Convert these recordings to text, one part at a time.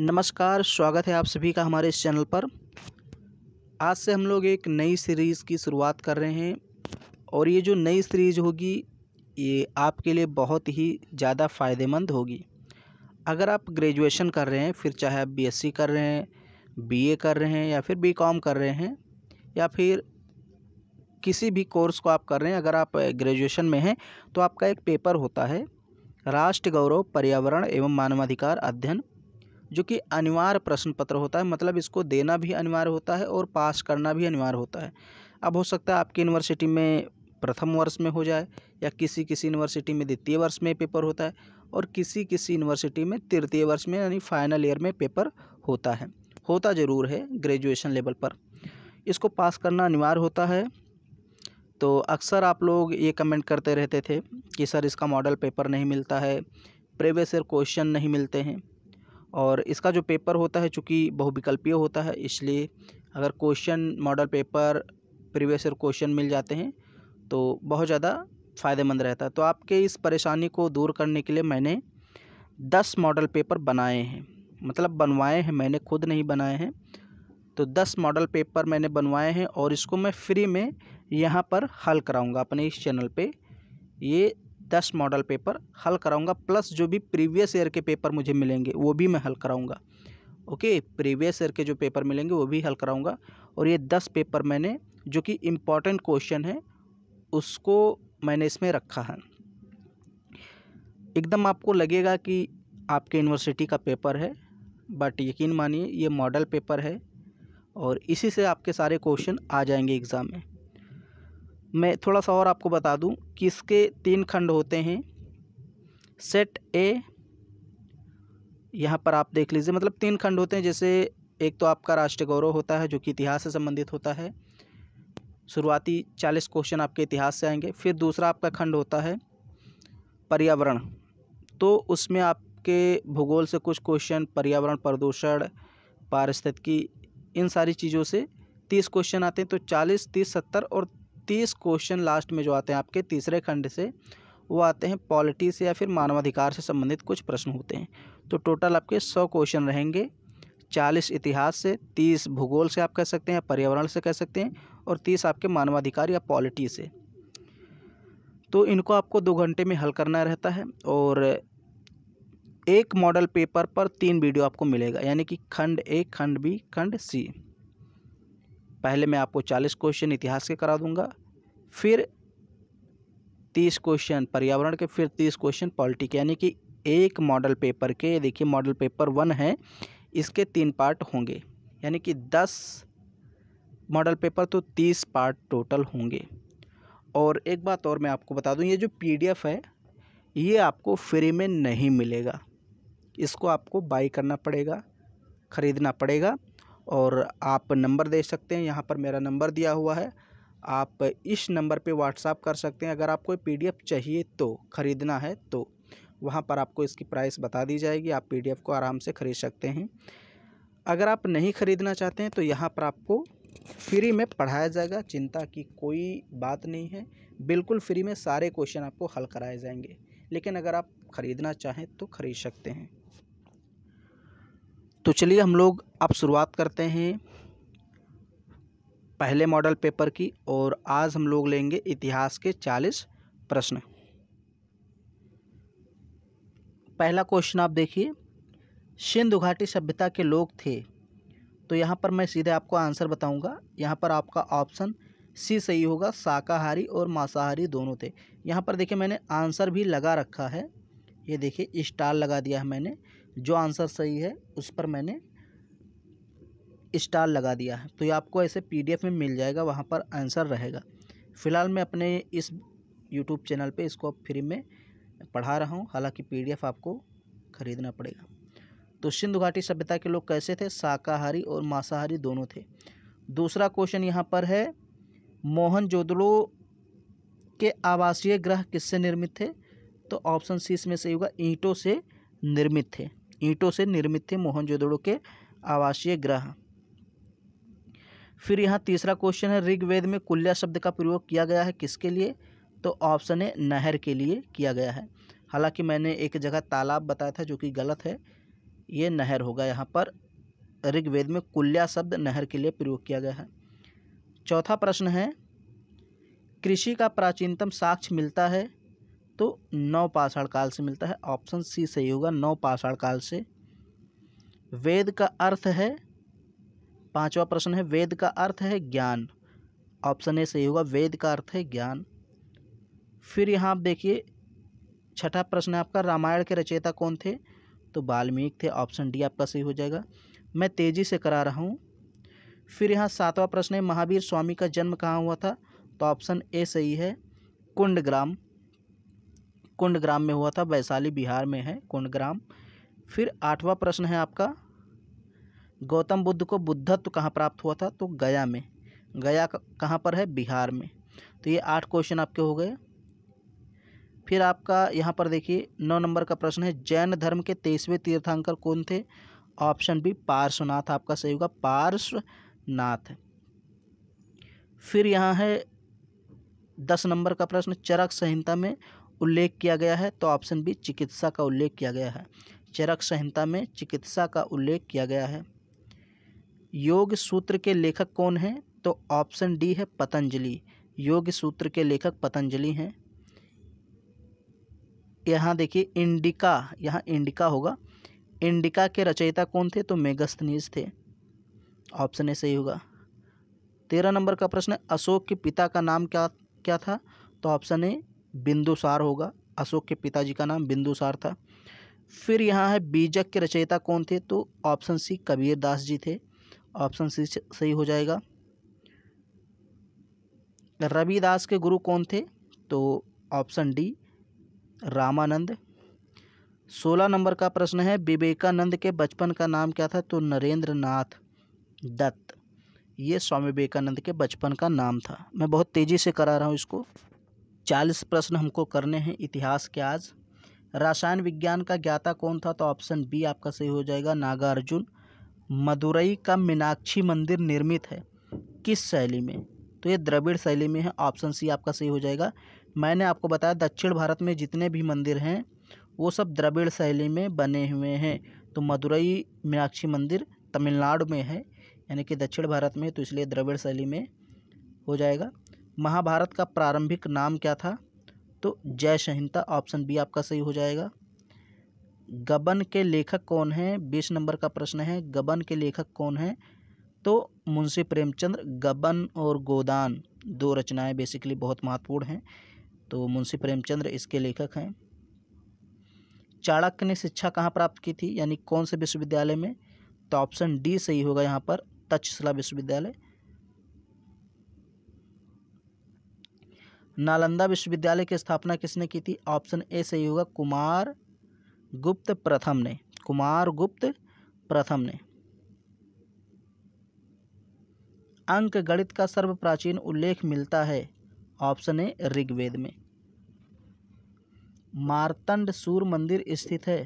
नमस्कार स्वागत है आप सभी का हमारे इस चैनल पर आज से हम लोग एक नई सीरीज़ की शुरुआत कर रहे हैं और ये जो नई सीरीज़ होगी ये आपके लिए बहुत ही ज़्यादा फ़ायदेमंद होगी अगर आप ग्रेजुएशन कर रहे हैं फिर चाहे आप बीएससी कर रहे हैं बीए कर रहे हैं या फिर बीकॉम कर रहे हैं या फिर किसी भी कोर्स को आप कर रहे हैं अगर आप ग्रेजुएशन में हैं तो आपका एक पेपर होता है राष्ट्र गौरव पर्यावरण एवं मानवाधिकार अध्ययन जो कि अनिवार्य प्रश्न पत्र होता है मतलब इसको देना भी अनिवार्य होता है और पास करना भी अनिवार्य होता है अब हो सकता है आपकी यूनिवर्सिटी में प्रथम वर्ष में हो जाए या किसी किसी यूनिवर्सिटी में द्वितीय वर्ष में पेपर होता है और किसी किसी यूनिवर्सिटी में तृतीय वर्ष में यानी फाइनल ईयर में पेपर होता है होता ज़रूर है ग्रेजुएशन लेवल पर इसको पास करना अनिवार्य होता है तो अक्सर आप लोग ये कमेंट करते रहते थे कि सर इसका मॉडल पेपर नहीं मिलता है प्रीवियस ईयर क्वेश्चन नहीं मिलते हैं और इसका जो पेपर होता है चूँकि बहुविकल्पीय होता है इसलिए अगर question model paper previous year question मिल जाते हैं तो बहुत ज़्यादा फ़ायदेमंद रहता है तो आपके इस परेशानी को दूर करने के लिए मैंने दस मॉडल पेपर बनाए हैं मतलब बनवाए हैं मैंने खुद नहीं बनाए हैं तो दस मॉडल पेपर मैंने बनवाए हैं और इसको मैं फ्री में यहाँ पर हल कराऊँगा अपने इस चैनल पर ये दस मॉडल पेपर हल कराऊंगा प्लस जो भी प्रीवियस ईयर के पेपर मुझे मिलेंगे वो भी मैं हल कराऊंगा ओके प्रीवियस ईयर के जो पेपर मिलेंगे वो भी हल कराऊंगा और ये दस पेपर मैंने जो कि इम्पॉर्टेंट क्वेश्चन है उसको मैंने इसमें रखा है एकदम आपको लगेगा कि आपके यूनिवर्सिटी का पेपर है बट यकीन मानिए ये मॉडल पेपर है और इसी से आपके सारे क्वेश्चन आ जाएंगे एग्ज़ाम में मैं थोड़ा सा और आपको बता दूं कि इसके तीन खंड होते हैं सेट ए यहाँ पर आप देख लीजिए मतलब तीन खंड होते हैं जैसे एक तो आपका राष्ट्र गौरव होता है जो कि इतिहास से संबंधित होता है शुरुआती चालीस क्वेश्चन आपके इतिहास से आएंगे फिर दूसरा आपका खंड होता है पर्यावरण तो उसमें आपके भूगोल से कुछ क्वेश्चन पर्यावरण प्रदूषण पारिस्थितिकी इन सारी चीज़ों से तीस क्वेश्चन आते हैं तो चालीस तीस सत्तर और तीस क्वेश्चन लास्ट में जो आते हैं आपके तीसरे खंड से वो आते हैं पॉलिटी से या फिर मानवाधिकार से संबंधित कुछ प्रश्न होते हैं तो टोटल आपके सौ क्वेश्चन रहेंगे चालीस इतिहास से तीस भूगोल से आप कह सकते हैं पर्यावरण से कह सकते हैं और तीस आपके मानवाधिकार या पॉलिटी से तो इनको आपको दो घंटे में हल करना रहता है और एक मॉडल पेपर पर तीन वीडियो आपको मिलेगा यानी कि खंड ए खंड बी खंड सी पहले मैं आपको चालीस क्वेश्चन इतिहास के करा दूंगा फिर तीस क्वेश्चन पर्यावरण के फिर तीस क्वेश्चन पॉलिटिक यानी कि एक मॉडल पेपर के देखिए मॉडल पेपर वन है इसके तीन पार्ट होंगे यानी कि दस मॉडल पेपर तो तीस पार्ट टोटल होंगे और एक बात और मैं आपको बता दूं ये जो पीडीएफ है ये आपको फ्री में नहीं मिलेगा इसको आपको बाई करना पड़ेगा ख़रीदना पड़ेगा और आप नंबर दे सकते हैं यहाँ पर मेरा नंबर दिया हुआ है आप इस नंबर पे व्हाट्सअप कर सकते हैं अगर आपको पीडीएफ चाहिए तो ख़रीदना है तो वहाँ पर आपको इसकी प्राइस बता दी जाएगी आप पीडीएफ को आराम से ख़रीद सकते हैं अगर आप नहीं ख़रीदना चाहते हैं तो यहाँ पर आपको फ्री में पढ़ाया जाएगा चिंता की कोई बात नहीं है बिल्कुल फ्री में सारे क्वेश्चन आपको हल कराए जाएंगे लेकिन अगर आप ख़रीदना चाहें तो ख़रीद सकते हैं तो चलिए हम लोग अब शुरुआत करते हैं पहले मॉडल पेपर की और आज हम लोग लेंगे इतिहास के चालीस प्रश्न पहला क्वेश्चन आप देखिए सिंधु घाटी सभ्यता के लोग थे तो यहाँ पर मैं सीधे आपको आंसर बताऊंगा यहाँ पर आपका ऑप्शन सी सही होगा शाकाहारी और मांसाहारी दोनों थे यहाँ पर देखिए मैंने आंसर भी लगा रखा है ये देखिए स्टार लगा दिया है मैंने जो आंसर सही है उस पर मैंने स्टार लगा दिया है तो ये आपको ऐसे पीडीएफ में मिल जाएगा वहाँ पर आंसर रहेगा फ़िलहाल मैं अपने इस यूट्यूब चैनल पे इसको फ्री में पढ़ा रहा हूँ हालांकि पीडीएफ आपको ख़रीदना पड़ेगा तो सिंधु घाटी सभ्यता के लोग कैसे थे शाकाहारी और मांसाहारी दोनों थे दूसरा क्वेश्चन यहाँ पर है मोहन जोदड़ो के आवासीय ग्रह किससे निर्मित थे तो ऑप्शन सी इसमें सही होगा ईंटों से निर्मित थे ईंटों से निर्मित थे मोहनजोदड़ो के आवासीय ग्रह फिर यहाँ तीसरा क्वेश्चन है ऋग्वेद में कुल्या शब्द का प्रयोग किया गया है किसके लिए तो ऑप्शन है नहर के लिए किया गया है हालांकि मैंने एक जगह तालाब बताया था जो कि गलत है ये नहर होगा यहाँ पर ऋग्वेद में कुल्या शब्द नहर के लिए प्रयोग किया गया है चौथा प्रश्न है कृषि का प्राचीनतम साक्ष्य मिलता है तो नौ पाषाण काल से मिलता है ऑप्शन सी सही होगा नौ पाषाण काल से वेद का अर्थ है पांचवा प्रश्न है वेद का अर्थ है ज्ञान ऑप्शन ए सही होगा वेद का अर्थ है ज्ञान फिर यहाँ आप देखिए छठा प्रश्न है आपका रामायण के रचयिता कौन थे तो वाल्मीकि थे ऑप्शन डी आपका सही हो जाएगा मैं तेज़ी से करा रहा हूँ फिर यहाँ सातवां प्रश्न है महावीर स्वामी का जन्म कहाँ हुआ था तो ऑप्शन ए सही है कुंड ग्राम कुंड ग्राम में हुआ था वैशाली बिहार में है कुंड ग्राम फिर आठवां प्रश्न है आपका गौतम बुद्ध को बुद्धत्व कहाँ प्राप्त हुआ था तो गया में गया कहाँ पर है बिहार में तो ये आठ क्वेश्चन आपके हो गए फिर आपका यहाँ पर देखिए नौ नंबर का प्रश्न है जैन धर्म के तेईसवें तीर्थंकर कौन थे ऑप्शन बी पार्श्वनाथ आपका सही होगा पार्श्वनाथ फिर यहाँ है दस नंबर का प्रश्न चरक संहिता में उल्लेख किया गया है तो ऑप्शन बी चिकित्सा का उल्लेख किया गया है चरक संहिता में चिकित्सा का उल्लेख किया गया है योग सूत्र के लेखक कौन हैं तो ऑप्शन डी है पतंजलि योग सूत्र के लेखक पतंजलि हैं यहाँ देखिए इंडिका यहाँ इंडिका होगा इंडिका के रचयिता कौन थे तो मेगस्थनीज थे ऑप्शन ए सही होगा तेरह नंबर का प्रश्न अशोक के पिता का नाम क्या क्या था तो ऑप्शन ए बिंदुसार होगा अशोक के पिताजी का नाम बिंदुसार था फिर यहाँ है बीजक के रचयिता कौन थे तो ऑप्शन सी कबीर दास जी थे ऑप्शन सी सही हो जाएगा रविदास के गुरु कौन थे तो ऑप्शन डी रामानंद सोलह नंबर का प्रश्न है विवेकानंद के बचपन का नाम क्या था तो नरेंद्र नाथ दत्त ये स्वामी विवेकानंद के बचपन का नाम था मैं बहुत तेज़ी से करा रहा हूँ इसको चालीस प्रश्न हमको करने हैं इतिहास के आज रसायन विज्ञान का ज्ञाता कौन था तो ऑप्शन बी आपका सही हो जाएगा नागार्जुन मदुरई का मीनाक्षी मंदिर निर्मित है किस शैली में तो ये द्रविड़ शैली में है ऑप्शन सी आपका सही हो जाएगा मैंने आपको बताया दक्षिण भारत में जितने भी मंदिर हैं वो सब द्रविड़ शैली में बने हुए हैं तो मदुरई मीनाक्षी मंदिर तमिलनाडु में है यानी कि दक्षिण भारत में तो इसलिए द्रविड़ शैली में हो जाएगा महाभारत का प्रारंभिक नाम क्या था तो जय संहिता ऑप्शन बी आपका सही हो जाएगा गबन के लेखक कौन हैं बीस नंबर का प्रश्न है गबन के लेखक कौन हैं तो मुंशी प्रेमचंद्र गबन और गोदान दो रचनाएं बेसिकली बहुत महत्वपूर्ण हैं तो मुंशी प्रेमचंद्र इसके लेखक हैं चाणक्य ने शिक्षा कहाँ प्राप्त की थी यानी कौन से विश्वविद्यालय में तो ऑप्शन डी सही होगा यहाँ पर तक्षशिला विश्वविद्यालय नालंदा विश्वविद्यालय की स्थापना किसने की थी ऑप्शन ए सही होगा कुमार गुप्त प्रथम ने कुमार गुप्त प्रथम ने अंक गणित का सर्व प्राचीन उल्लेख मिलता है ऑप्शन ए ऋग्वेद में मारतंड सूर्य मंदिर स्थित है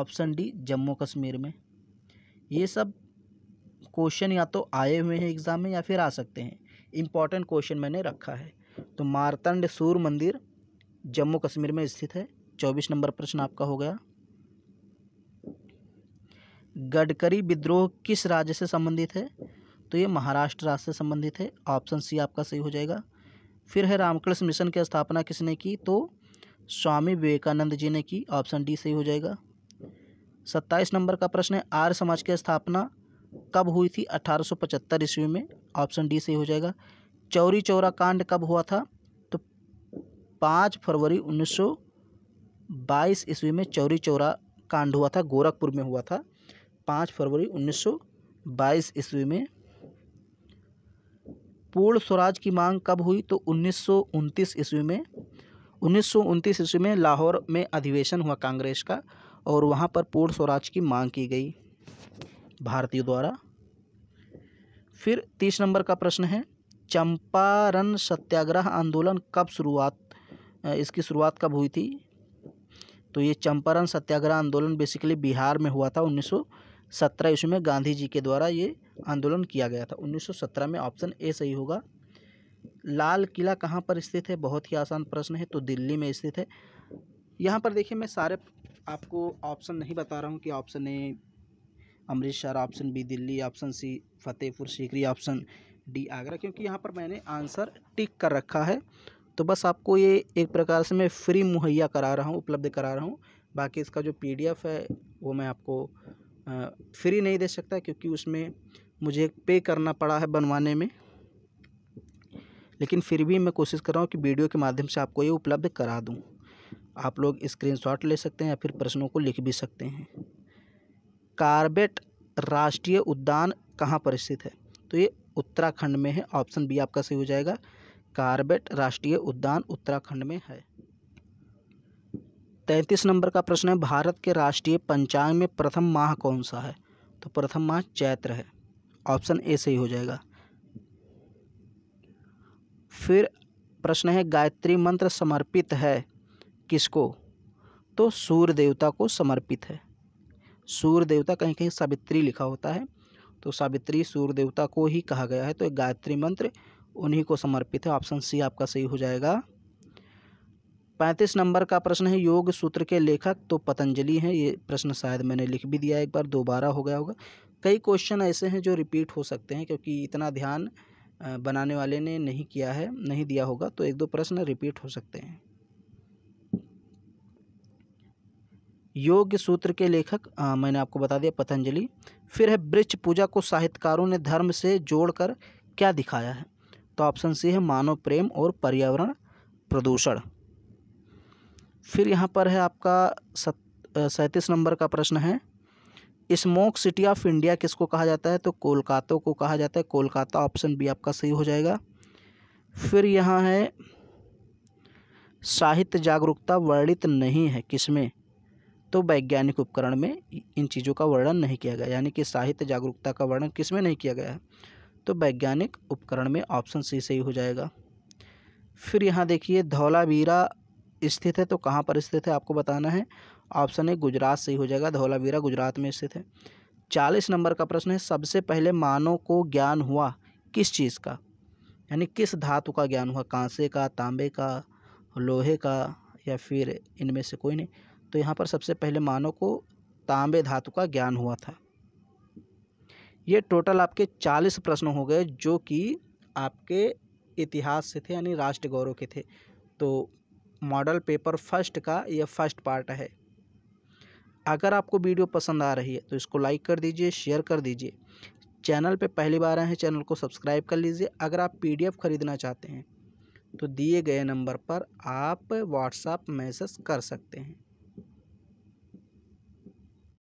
ऑप्शन डी जम्मू कश्मीर में ये सब क्वेश्चन या तो आए हुए हैं एग्ज़ाम में या फिर आ सकते हैं इम्पॉर्टेंट क्वेश्चन मैंने रखा है तो मारतंड सूर्य मंदिर जम्मू कश्मीर में स्थित है चौबीस नंबर प्रश्न आपका हो गया गडकरी विद्रोह किस राज्य से संबंधित है तो ये महाराष्ट्र राज्य से संबंधित है ऑप्शन सी आपका सही हो जाएगा फिर है रामकृष्ण मिशन की स्थापना किसने की तो स्वामी विवेकानंद जी ने की ऑप्शन डी सही हो जाएगा सत्ताईस नंबर का प्रश्न है आर्य समाज की स्थापना कब हुई थी पचहत्तर ईस्वी में ऑप्शन डी सही हो जाएगा चौरी चौरा कांड कब हुआ था तो पाँच फरवरी 1922 ईस्वी में चौरी चौरा कांड हुआ था गोरखपुर में हुआ था पाँच फरवरी 1922 ईस्वी में पूर्ण स्वराज की मांग कब हुई तो उन्नीस ईस्वी में उन्नीस ईस्वी में लाहौर में अधिवेशन हुआ कांग्रेस का और वहाँ पर पूर्ण स्वराज की मांग की गई भारतीय द्वारा फिर तीस नंबर का प्रश्न है चंपारण सत्याग्रह आंदोलन कब शुरुआत इसकी शुरुआत कब हुई थी तो ये चंपारण सत्याग्रह आंदोलन बेसिकली बिहार में हुआ था उन्नीस सत्रह ईस्वी में गांधी जी के द्वारा ये आंदोलन किया गया था 1917 में ऑप्शन ए सही होगा लाल किला कहाँ पर स्थित है बहुत ही आसान प्रश्न है तो दिल्ली में स्थित है यहाँ पर देखिए मैं सारे आपको ऑप्शन नहीं बता रहा हूँ कि option A Amritsar option B Delhi option C Fatehpur Sikri option D Agra क्योंकि यहाँ पर मैंने आंसर टिक कर रखा है तो बस आपको ये एक प्रकार से मैं फ्री मुहैया करा रहा हूँ उपलब्ध करा रहा हूँ बाकी इसका जो पीडीएफ है वो मैं आपको फ्री नहीं दे सकता क्योंकि उसमें मुझे पे करना पड़ा है बनवाने में लेकिन फिर भी मैं कोशिश कर रहा हूँ कि वीडियो के माध्यम से आपको ये उपलब्ध करा दूँ आप लोग स्क्रीनशॉट ले सकते हैं या फिर प्रश्नों को लिख भी सकते हैं कार्बेट राष्ट्रीय उद्यान कहाँ पर स्थित है तो ये उत्तराखंड में है ऑप्शन बी आपका सही हो जाएगा कार्बेट राष्ट्रीय उद्यान उत्तराखंड में है तैंतीस नंबर का प्रश्न है भारत के राष्ट्रीय पंचांग में प्रथम माह कौन सा है तो प्रथम माह चैत्र है ऑप्शन ए सही हो जाएगा फिर प्रश्न है गायत्री मंत्र समर्पित है किसको तो सूर्य देवता को समर्पित है सूर्य देवता कहीं कहीं सावित्री लिखा होता है तो सावित्री सूर्य देवता को ही कहा गया है तो एक गायत्री मंत्र उन्हीं को समर्पित है ऑप्शन सी आपका सही हो जाएगा पैंतीस नंबर का प्रश्न है योग सूत्र के लेखक तो पतंजलि हैं ये प्रश्न शायद मैंने लिख भी दिया एक बार दोबारा हो गया होगा कई क्वेश्चन ऐसे हैं जो रिपीट हो सकते हैं क्योंकि इतना ध्यान बनाने वाले ने नहीं किया है नहीं दिया होगा तो एक दो प्रश्न रिपीट हो सकते हैं योग सूत्र के लेखक आ, मैंने आपको बता दिया पतंजलि फिर है वृक्ष पूजा को साहित्यकारों ने धर्म से जोड़कर क्या दिखाया है तो ऑप्शन सी है मानव प्रेम और पर्यावरण प्रदूषण फिर यहाँ पर है आपका सत सैंतीस नंबर का प्रश्न है स्मोक सिटी ऑफ इंडिया किसको कहा जाता है तो कोलकाता को कहा जाता है कोलकाता ऑप्शन बी आपका सही हो जाएगा फिर यहाँ है साहित्य जागरूकता वर्णित नहीं है किसमें तो वैज्ञानिक उपकरण में इन चीज़ों का वर्णन नहीं किया गया यानी कि साहित्य जागरूकता का वर्णन किस में नहीं किया गया है तो वैज्ञानिक उपकरण में ऑप्शन सी सही हो जाएगा फिर यहाँ देखिए धौलावीरा स्थित है तो कहाँ पर स्थित है आपको बताना है ऑप्शन ए गुजरात सही हो जाएगा धौलावीरा गुजरात में स्थित है चालीस नंबर का प्रश्न है सबसे पहले मानव को ज्ञान हुआ किस चीज़ का यानी किस धातु का ज्ञान हुआ कांसे का तांबे का लोहे का या फिर इनमें से कोई नहीं तो यहाँ पर सबसे पहले मानव को तांबे धातु का ज्ञान हुआ था ये टोटल आपके चालीस प्रश्न हो गए जो कि आपके इतिहास से थे यानी राष्ट्र गौरव के थे तो मॉडल पेपर फर्स्ट का यह फर्स्ट पार्ट है अगर आपको वीडियो पसंद आ रही है तो इसको लाइक कर दीजिए शेयर कर दीजिए चैनल पे पहली बार आए हैं चैनल को सब्सक्राइब कर लीजिए अगर आप पीडीएफ ख़रीदना चाहते हैं तो दिए गए नंबर पर आप व्हाट्सएप मैसेज कर सकते हैं